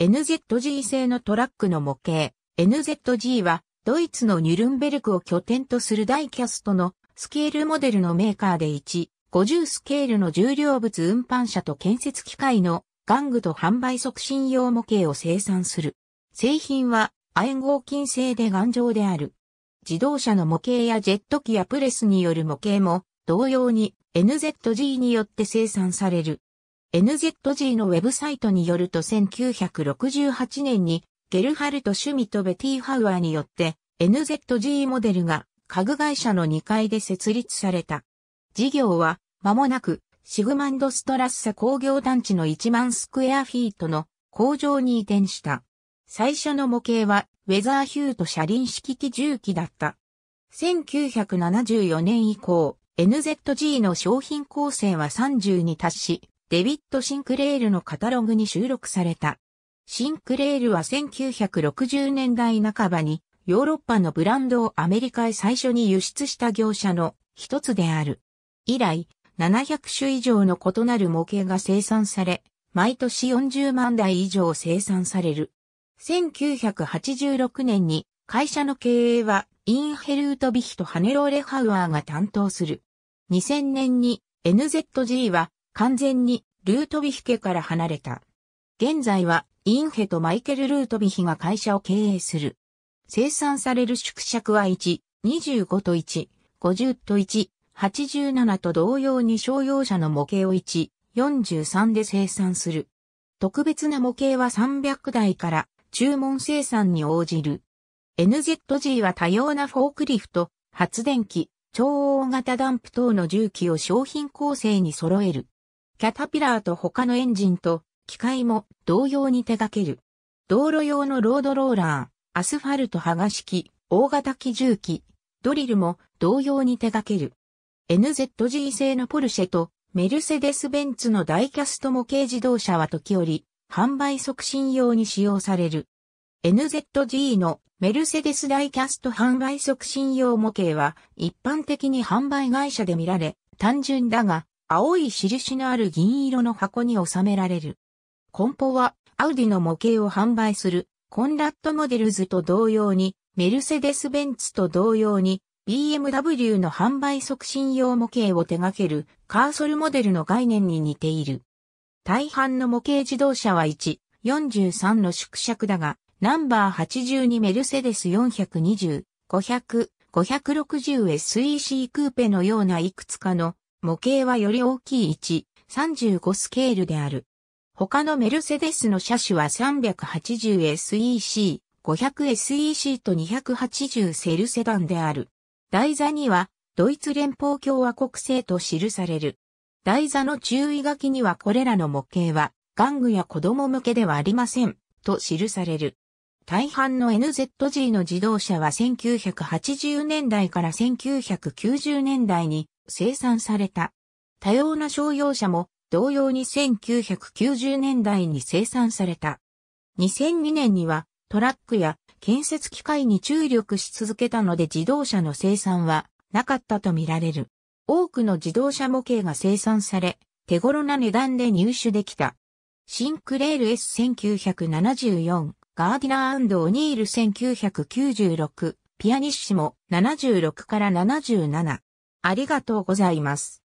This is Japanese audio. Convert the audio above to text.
NZG 製のトラックの模型、NZG はドイツのニュルンベルクを拠点とするダイキャストのスケールモデルのメーカーで1、50スケールの重量物運搬車と建設機械の玩具と販売促進用模型を生産する。製品は亜合金製で頑丈である。自動車の模型やジェット機やプレスによる模型も同様に NZG によって生産される。NZG のウェブサイトによると1968年にゲルハルト・シュミとベティ・ハウアーによって NZG モデルが家具会社の2階で設立された。事業は間もなくシグマンド・ストラッサ工業団地の1万スクエアフィートの工場に移転した。最初の模型はウェザーヒュート車輪式機重機だった。1974年以降、NZG の商品構成は30に達し、デビッド・シンクレールのカタログに収録された。シンクレールは1960年代半ばにヨーロッパのブランドをアメリカへ最初に輸出した業者の一つである。以来、700種以上の異なる模型が生産され、毎年40万台以上生産される。1986年に会社の経営はインヘルートビヒとハネローレハウアーが担当する。2000年に NZG は完全にルートビヒ家から離れた。現在はインヘとマイケル・ルートビヒが会社を経営する。生産される縮尺は1、25と1、50と1、87と同様に商用車の模型を1、43で生産する。特別な模型は300台から注文生産に応じる。NZG は多様なフォークリフト、発電機、超大型ダンプ等の重機を商品構成に揃える。キャタピラーと他のエンジンと機械も同様に手掛ける。道路用のロードローラー、アスファルト剥がし機、大型機重機、ドリルも同様に手掛ける。NZG 製のポルシェとメルセデス・ベンツのダイキャスト模型自動車は時折販売促進用に使用される。NZG のメルセデスダイキャスト販売促進用模型は一般的に販売会社で見られ単純だが青い印のある銀色の箱に収められる。梱包は、アウディの模型を販売する、コンラッドモデルズと同様に、メルセデス・ベンツと同様に、BMW の販売促進用模型を手掛けるカーソルモデルの概念に似ている。大半の模型自動車は1、43の縮尺だが、ナンバー82メルセデス420、500、560SEC クーペのようないくつかの模型はより大きい1、35スケールである。他のメルセデスの車種は 380SEC、500SEC と280セルセダンである。台座には、ドイツ連邦共和国製と記される。台座の注意書きにはこれらの模型は、玩具や子供向けではありません、と記される。大半の NZG の自動車は1980年代から1990年代に生産された。多様な商用車も同様に1990年代に生産された。2002年にはトラックや建設機械に注力し続けたので自動車の生産はなかったとみられる。多くの自動車模型が生産され、手頃な値段で入手できた。シンクレール S1974、ガーディナーオニール1996、ピアニッシモ76から77。ありがとうございます。